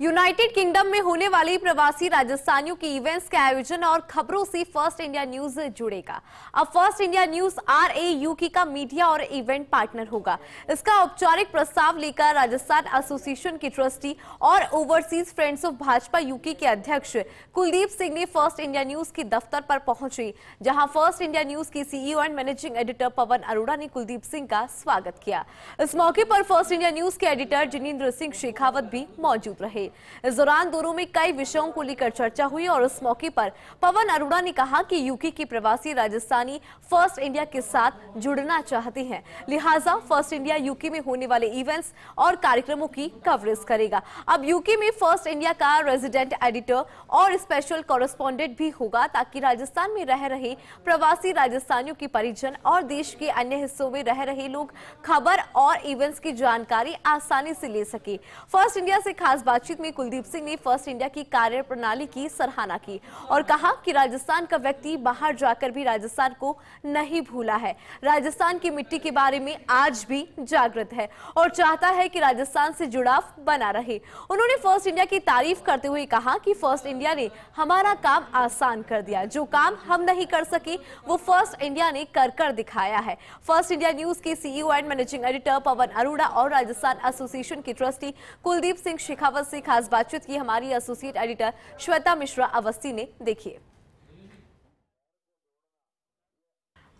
United kingdom में होने वाली प्रवासी राजस्थानियों के इवेंट्स के आयोजन और खबरों से फर्स्ट इंडिया न्यूज जुड़ेगा अब first India news R A UK का मीडिया और इवेंट पार्टनर होगा इसका औपचारिक प्रस्ताव लेकर राजस्थान एसोसिएशन के ट्रस्टी और overseas friends of Bhajpa UK के अध्यक्ष कुलदीप सिंह ने फर्स्ट इंडिया न्यूज के दफ्तर पर पहुंचे जहाँ फर्स्ट इंडिया न्यूज के CEO and managing editor Pawan Arora ने कुलदीप सिंह का स्वागत किया इस मौके पर फर्स्ट इंडिया न्यूज के एडिटर जिनेन्द्र सिंह शेखावत भी मौजूद रहे गई इस दौरान दोनों में कई विषयों को लेकर चर्चा हुई और इस मौके पर पवन अरोड़ा ने कहा कि यूके की प्रवासी राजस्थानी फर्स्ट इंडिया के साथ जुड़ना चाहते हैं लिहाजा फर्स्ट इंडिया यूके में होने वाले इवेंट्स और कार्यक्रमों की कवरेज करेगा अब यूके में फर्स्ट इंडिया का रेजिडेंट एडिटर और स्पेशल कॉरेस्पॉन्डेंट भी होगा ताकि राजस्थान में रह रहे प्रवासी राजस्थानियों के परिजन और देश के अन्य हिस्सों में रह रहे लोग खबर और इवेंट्स की जानकारी आसानी से ले सके फर्स्ट इंडिया से खास बातचीत बातचीत में कुलदीप सिंह ने फर्स्ट इंडिया की कार्य प्रणाली की सराहना की और कहा कि राजस्थान का व्यक्ति बाहर जाकर भी राजस्थान को नहीं भूला है राजस्थान की मिट्टी के बारे में आज भी जागृत है और चाहता है कि राजस्थान से जुड़ाव बना रहे उन्होंने फर्स्ट इंडिया की तारीफ करते हुए कहा कि फर्स्ट इंडिया ने हमारा काम आसान कर दिया जो काम हम नहीं कर सके वो फर्स्ट इंडिया ने कर कर दिखाया है फर्स्ट इंडिया न्यूज के CEO and managing editor Pawan Arora और राजस्थान एसोसिएशन के ट्रस्टी कुलदीप सिंह शेखावत से खास बातचीत की हमारी एसोसिएट एडिटर श्वेता मिश्रा अवस्थी ने देखिए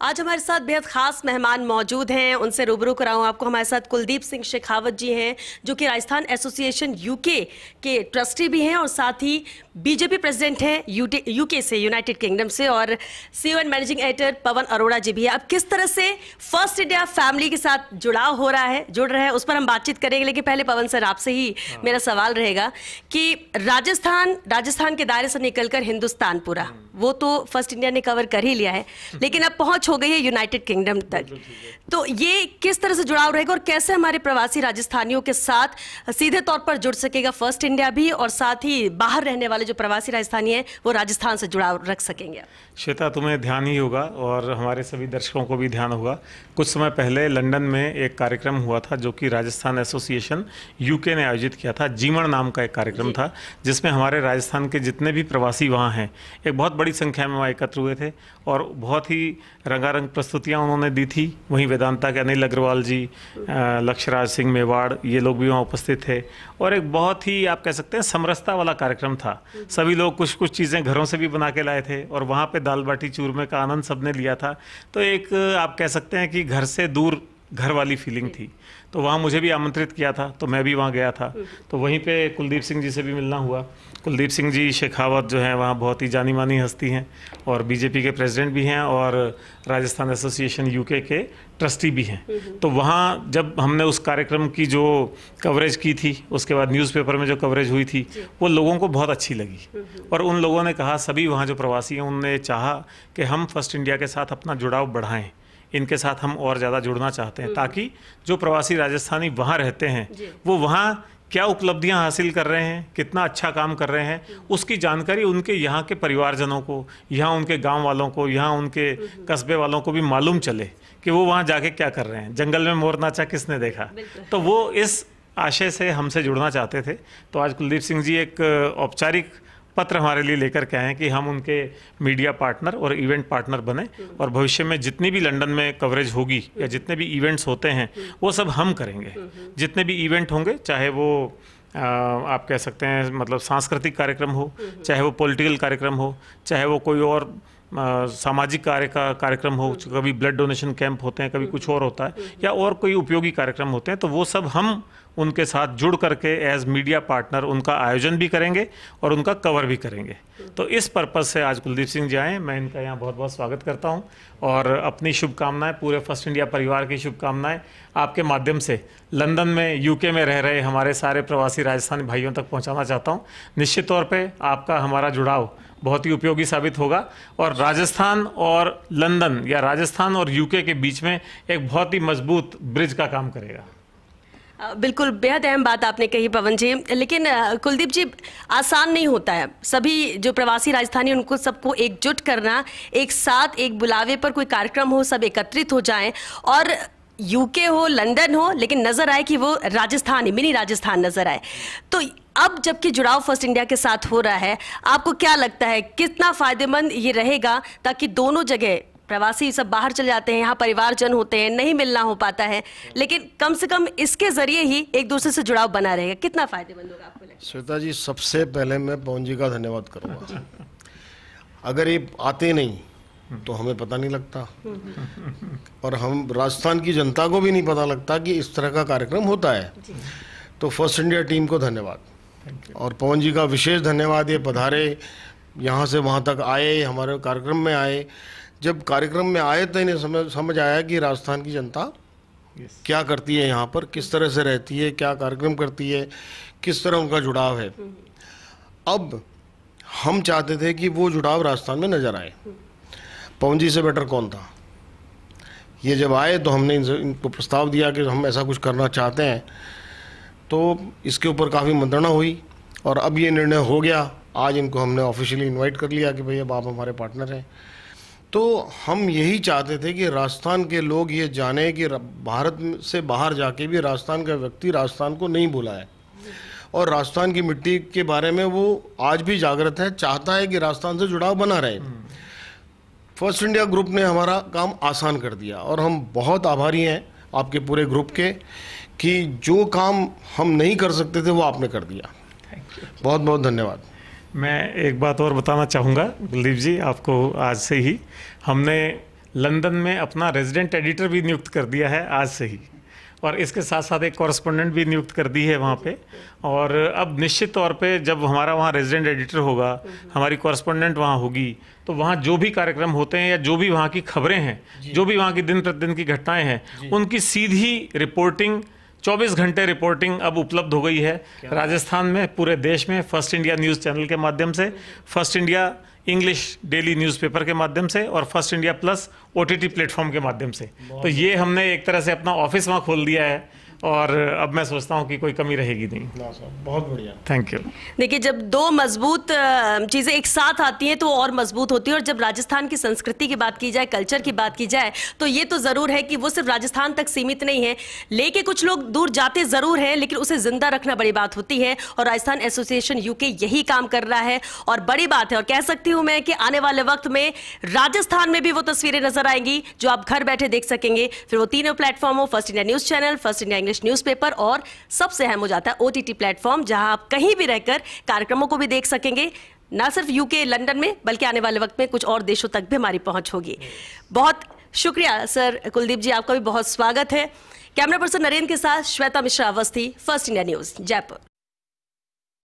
आज हमारे साथ बेहद खास मेहमान मौजूद हैं उनसे रूबरू कराऊं आपको हमारे साथ कुलदीप सिंह शेखावत जी हैं जो कि राजस्थान एसोसिएशन यूके के ट्रस्टी भी हैं और साथ ही बीजेपी प्रेसिडेंट हैं यूके से यूनाइटेड किंगडम से और CEO and managing editor Pawan Arora ji भी है अब किस तरह से फर्स्ट इंडिया फैमिली के साथ जुड़ाव हो रहा है जुड़ रहा है उस पर हम बातचीत करेंगे लेकिन पहले पवन सर आपसे ही हाँ। मेरा सवाल रहेगा कि राजस्थान राजस्थान के दायरे से निकलकर हिंदुस्तान पूरा हम्म। वो तो फर्स्ट इंडिया ने कवर कर ही लिया है लेकिन अब पहुंच हो गई है यूनाइटेड किंगडम तक तो ये किस तरह से जुड़ाव रहेगा और कैसे हमारे प्रवासी राजस्थानियों के साथ सीधे तौर पर जुड़ सकेगा फर्स्ट इंडिया भी और साथ ही बाहर रहने वाले जो प्रवासी राजस्थानी हैं वो राजस्थान से जुड़ाव रख सकेंगे श्वेता तुम्हें ध्यान ही होगा और हमारे सभी दर्शकों को भी ध्यान होगा कुछ समय पहले लंदन में एक कार्यक्रम हुआ था जो कि राजस्थान एसोसिएशन यूके ने आयोजित किया था जीवन नाम का एक कार्यक्रम था जिसमें हमारे राजस्थान के जितने भी प्रवासी वहाँ हैं एक बहुत बड़ी संख्या में वहाँ एकत्र हुए थे और बहुत ही रंगारंग प्रस्तुतियाँ उन्होंने दी थी वहीं वेदांता के अनिल अग्रवाल जी लक्ष्यराज सिंह मेवाड़ ये लोग भी वहाँ उपस्थित थे और एक बहुत ही आप कह सकते हैं समरसता वाला कार्यक्रम था सभी लोग कुछ कुछ चीज़ें घरों से भी बना के लाए थे और वहाँ पर दाल बाटी चूरमे का आनंद सब लिया था तो एक आप कह सकते हैं कि घर से दूर घर वाली फीलिंग थी तो वहाँ मुझे भी आमंत्रित किया था तो मैं भी वहाँ गया था तो वहीं पे कुलदीप सिंह जी से भी मिलना हुआ कुलदीप सिंह जी शेखावत जो हैं वहाँ बहुत ही जानी मानी हस्ती हैं और बीजेपी के प्रेसिडेंट भी हैं और राजस्थान एसोसिएशन यूके के ट्रस्टी भी हैं हम्म। तो वहाँ जब हमने उस कार्यक्रम की जो कवरेज की थी उसके बाद न्यूज़पेपर में जो कवरेज हुई थी वो लोगों को बहुत अच्छी लगी हम्म। और उन लोगों ने कहा सभी वहाँ जो प्रवासी हैं उनने चाहा कि हम फर्स्ट इंडिया के साथ अपना जुड़ाव बढ़ाएँ इनके साथ हम और ज़्यादा जुड़ना चाहते हैं हम्म। ताकि जो प्रवासी राजस्थानी वहाँ रहते हैं वो वहाँ क्या उपलब्धियां हासिल कर रहे हैं कितना अच्छा काम कर रहे हैं हम्म। उसकी जानकारी उनके यहाँ के परिवारजनों को यहाँ उनके गांव वालों को यहाँ उनके हम्म। कस्बे वालों को भी मालूम चले कि वो वहाँ जाके क्या कर रहे हैं जंगल में मोर नाचा किसने देखा तो वो इस आशय से हमसे जुड़ना चाहते थे तो आज कुलदीप सिंह जी एक औपचारिक पत्र हमारे लिए लेकर के आए हैं कि हम उनके मीडिया पार्टनर और इवेंट पार्टनर बने और भविष्य में जितनी भी लंदन में कवरेज होगी या जितने भी इवेंट्स होते हैं वो सब हम करेंगे जितने भी इवेंट होंगे चाहे वो आप कह सकते हैं मतलब सांस्कृतिक कार्यक्रम हो चाहे वो पॉलिटिकल कार्यक्रम हो चाहे वो कोई और सामाजिक कार्य का कार्यक्रम हो कभी ब्लड डोनेशन कैंप होते हैं कभी कुछ और होता है या और कोई उपयोगी कार्यक्रम होते हैं तो वो सब हम उनके साथ जुड़ करके एज मीडिया पार्टनर उनका आयोजन भी करेंगे और उनका कवर भी करेंगे तो इस पर्पज़ से आज कुलदीप सिंह जी आएँ मैं इनका यहाँ बहुत बहुत स्वागत करता हूँ और अपनी शुभकामनाएं पूरे फर्स्ट इंडिया परिवार की शुभकामनाएं आपके माध्यम से लंदन में यूके में रह रहे हमारे सारे प्रवासी राजस्थानी भाइयों तक पहुँचाना चाहता हूँ निश्चित तौर पर आपका हमारा जुड़ाव बहुत ही उपयोगी साबित होगा और राजस्थान और लंदन या राजस्थान और यूके के बीच में एक बहुत ही मजबूत ब्रिज का काम करेगा बिल्कुल बेहद अहम बात आपने कही पवन जी लेकिन कुलदीप जी आसान नहीं होता है सभी जो प्रवासी राजस्थानी उनको सबको एकजुट करना एक साथ एक बुलावे पर कोई कार्यक्रम हो सब एकत्रित हो जाएं और यूके हो लंदन हो लेकिन नजर आए कि वो राजस्थान मिनी राजस्थान नजर आए तो अब जबकि जुड़ाव फर्स्ट इंडिया के साथ हो रहा है आपको क्या लगता है कितना फायदेमंद ये रहेगा ताकि दोनों जगह प्रवासी सब बाहर चले जाते हैं यहाँ परिवारजन होते हैं नहीं मिलना हो पाता है लेकिन कम से कम इसके जरिए ही एक दूसरे से जुड़ाव बना रहेगा कितना फायदेमंद होगा आपको श्वेता जी सबसे पहले मैं पवन जी का धन्यवाद करूँगा अगर ये आते नहीं तो हमें पता नहीं लगता और हम राजस्थान की जनता को भी नहीं पता लगता कि इस तरह का कार्यक्रम होता है तो फर्स्ट इंडिया टीम को धन्यवाद और पवन जी का विशेष धन्यवाद ये पधारे यहाँ से वहाँ तक आए हमारे कार्यक्रम में आए जब कार्यक्रम में आए तो इन्हें समझ समझ आया कि राजस्थान की जनता yes. क्या करती है यहाँ पर किस तरह से रहती है क्या कार्यक्रम करती है किस तरह उनका जुड़ाव है हम्म। अब हम चाहते थे कि वो जुड़ाव राजस्थान में नज़र आए पवन जी से बेटर कौन था ये जब आए तो हमने इनको प्रस्ताव दिया कि हम ऐसा कुछ करना चाहते हैं तो इसके ऊपर काफ़ी मंत्रणा हुई और अब ये निर्णय हो गया आज इनको हमने ऑफिशियली इनवाइट कर लिया कि भैया आप हमारे पार्टनर हैं तो हम यही चाहते थे कि राजस्थान के लोग ये जाने कि भारत से बाहर जाके भी राजस्थान का व्यक्ति राजस्थान को नहीं भूला है और राजस्थान की मिट्टी के बारे में वो आज भी जागृत है चाहता है कि राजस्थान से जुड़ाव बना रहे हम्म। फर्स्ट इंडिया ग्रुप ने हमारा काम आसान कर दिया और हम बहुत आभारी हैं आपके पूरे ग्रुप के कि जो काम हम नहीं कर सकते थे वो आपने कर दिया बहुत बहुत धन्यवाद मैं एक बात और बताना चाहूँगा कुलदीप जी आपको आज से ही हमने लंदन में अपना रेजिडेंट एडिटर भी नियुक्त कर दिया है आज से ही और इसके साथ साथ एक कॉरस्पोंडेंट भी नियुक्त कर दी है वहाँ पे और अब निश्चित तौर पे जब हमारा वहाँ रेजिडेंट एडिटर होगा हमारी कॉरस्पोंडेंट वहाँ होगी तो वहाँ जो भी कार्यक्रम होते हैं या जो भी वहाँ की खबरें हैं जो भी वहाँ की दिन प्रतिदिन की घटनाएं हैं उनकी सीधी रिपोर्टिंग 24 घंटे रिपोर्टिंग अब उपलब्ध हो गई है राजस्थान में पूरे देश में फर्स्ट इंडिया न्यूज़ चैनल के माध्यम से first India English daily newspaper के माध्यम से और फर्स्ट इंडिया प्लस ओ प्लेटफॉर्म के माध्यम से तो ये हमने एक तरह से अपना ऑफिस वहाँ खोल दिया है और अब मैं सोचता हूँ कि कोई कमी रहेगी नहीं बहुत बढ़िया थैंक यू देखिए जब दो मजबूत चीज़ें एक साथ आती हैं तो और मजबूत होती है और जब राजस्थान की संस्कृति की बात की जाए कल्चर की बात की जाए तो ये तो ज़रूर है कि वो सिर्फ राजस्थान तक सीमित नहीं है लेके कुछ लोग दूर जाते ज़रूर है लेकिन उसे ज़िंदा रखना बड़ी बात होती है और राजस्थान एसोसिएशन यूके यही काम कर रहा है और बड़ी बात है और कह सकती हूँ मैं कि आने वाले वक्त में राजस्थान में भी वो तस्वीरें नजर आएंगी जो आप घर बैठे देख सकेंगे फिर वो तीनों हो first India news channel first India English newspaper और सबसे अहम हो जाता है ओ टी प्लेटफॉर्म जहां आप कहीं भी रहकर कार्यक्रमों को भी देख सकेंगे ना सिर्फ यूके लंदन में बल्कि आने वाले वक्त में कुछ और देशों तक भी हमारी पहुंच होगी बहुत शुक्रिया सर कुलदीप जी आपका भी बहुत स्वागत है कैमरा पर्सन नरेंद्र के साथ Shweta Mishra Awasthi first India news Jaipur